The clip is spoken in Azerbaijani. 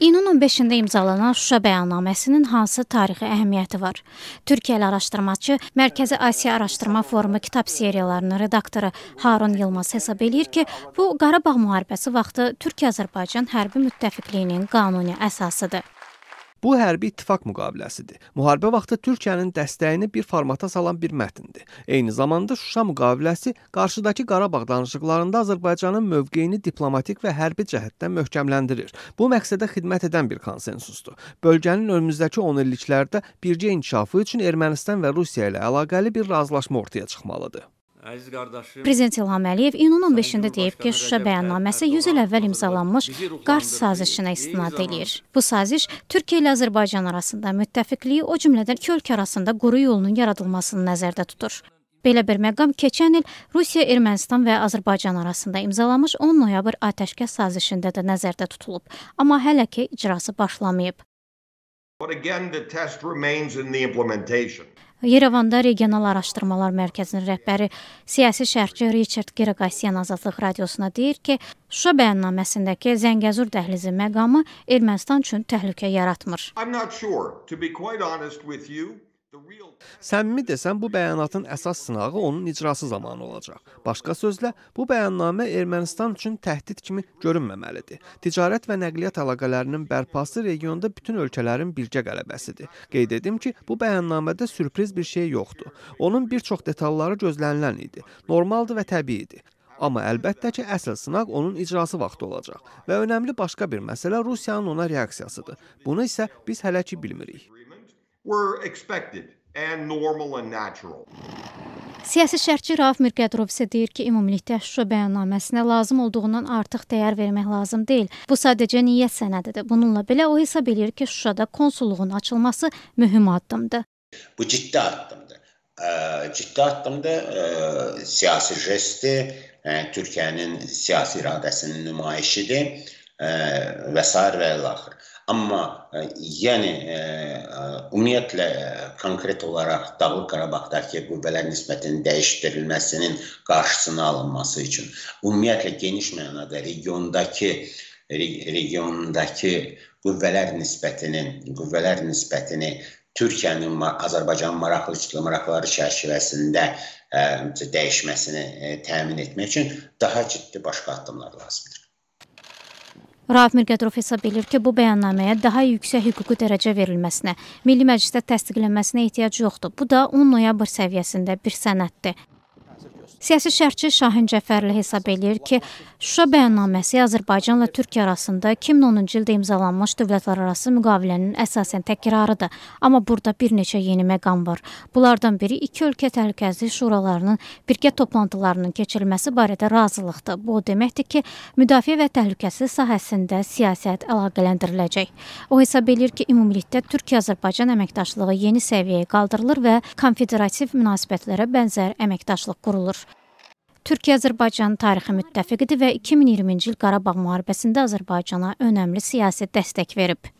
İyunun 15-də imzalanan Şuşa bəyannaməsinin hansı tarixi əhəmiyyəti var? Türkiyəli araşdırmaçı Mərkəzi Asiya Araşdırma Forumu kitab seriyalarının redaktoru Harun Yılmaz hesab eləyir ki, bu Qarabağ müharibəsi vaxtı Türkiyə-Azərbaycan hərbi müttəfiqliyinin qanuni əsasıdır. Bu hərbi ittifaq müqaviləsidir. Müharibə vaxtı Türkiyənin dəstəyini bir formata salan bir mətndir. Eyni zamanda Şuşa müqaviləsi qarşıdakı Qarabağ danışıqlarında Azərbaycanın mövqeyini diplomatik və hərbi cəhətdən möhkəmləndirir. Bu məqsədə xidmət edən bir konsensusdur. Bölgənin önümüzdəki 10 illiklərdə birgə inkişafı üçün Ermənistan və Rusiya ilə əlaqəli bir razılaşma ortaya çıxmalıdır. Prezident İlham Əliyev iyunun 15-də deyib ki, Şuşa bəyannaməsi 100 il əvvəl imzalanmış Qars sazişinə istinad eləyir. Bu saziş Türkiyə ilə Azərbaycan arasında müttəfiqliyi, o cümlədən iki ölkə arasında quru yolunun yaradılmasını nəzərdə tutur. Belə bir məqam keçən il Rusiya, Ermənistan və Azərbaycan arasında imzalanmış 10 noyabr atəşkəs sazişində də nəzərdə tutulub, amma hələ ki icrası başlamayıb. Yerevanda Regional Araşdırmalar Mərkəzinin rəhbəri siyasi şərhçi Richard Qiraqasyan Azadlıq radiosuna deyir ki, Şuşa bəyannaməsindəki Zəngəzur dəhlizi məqamı Ermənistan üçün təhlükə yaratmır. I'm not sure, to be quite honest with you. Səmimi desəm, bu bəyanatın əsas sınağı onun icrası zamanı olacaq. Başqa sözlə, bu bəyannamə Ermənistan üçün təhdid kimi görünməməlidir. Ticarət və nəqliyyat əlaqələrinin bərpası regionda bütün ölkələrin birgə qələbəsidir. Qeyd edim ki, bu bəyannamədə sürpriz bir şey yoxdur. Onun bir çox detalları gözlənilən idi. Normaldır və təbiidir. Amma əlbəttə ki, əsl sınaq onun icrası vaxtı olacaq və önəmli başqa bir məsələ Rusiyanın ona reaksiyasıdır. Bunu isə biz hələ ki bilmirik were expected and normal and natural. Siyasi şərhçi Rauf Mirqədrov isə deyir ki, ümumilikdə Şuşa bəyannaməsinə lazım olduğundan artıq dəyər vermək lazım deyil. Bu sadəcə niyyət sənədidir. Bununla belə o hesab eləyir ki, Şuşada konsulluğun açılması mühüm addımdır. Bu ciddi addımdır. Ciddi addımdır. Siyasi jestdir, Türkiyənin siyasi iradəsinin nümayişidir vesaire ve ilahı. Amma yəni ümumiyyətlə konkret olaraq Dağlıq Qarabağdakı qüvvələr nisbətinin dəyişdirilməsinin qarşısını alınması üçün ümumiyyətlə geniş mənada regiondakı regiondakı qüvvələr nisbətinin qüvvələr nisbətini Türkiyənin Azərbaycanın maraqlıçılığı maraqları çərçivəsində ə, dəyişməsini ə, təmin etmək üçün daha ciddi başqa addımlar lazımdır. Rauf Mirqədrov hesab edir ki, bu bəyannaməyə daha yüksək hüquqi dərəcə verilməsinə, Milli Məclisdə təsdiqlənməsinə ehtiyac yoxdur. Bu da 10 noyabr səviyyəsində bir sənəddir. Siyasi şərhçi Şahin Cəfərli hesab eləyir ki, Şuşa bəyannaməsi Azərbaycanla Türkiyə arasında 2010-cu ildə imzalanmış dövlətlərarası müqavilənin əsasən təkrarıdır. Amma burada bir neçə yeni məqam var. Bunlardan biri iki ölkə təhlükəsizlik şuralarının birgə toplantılarının keçirilməsi barədə razılıqdır. Bu o deməkdir ki, müdafiə və təhlükəsizlik sahəsində siyasət əlaqələndiriləcək. O hesab eləyir ki, ümumilikdə Türkiyə-Azərbaycan əməkdaşlığı yeni səviyyəyə qaldırılır və konfederativ münasibətlərə bənzər əməkdaşlıq qurulur. Türkiyə Azərbaycanın tarixi müttəfiqidir və 2020-ci il Qarabağ müharibəsində Azərbaycana önəmli siyasi dəstək verib.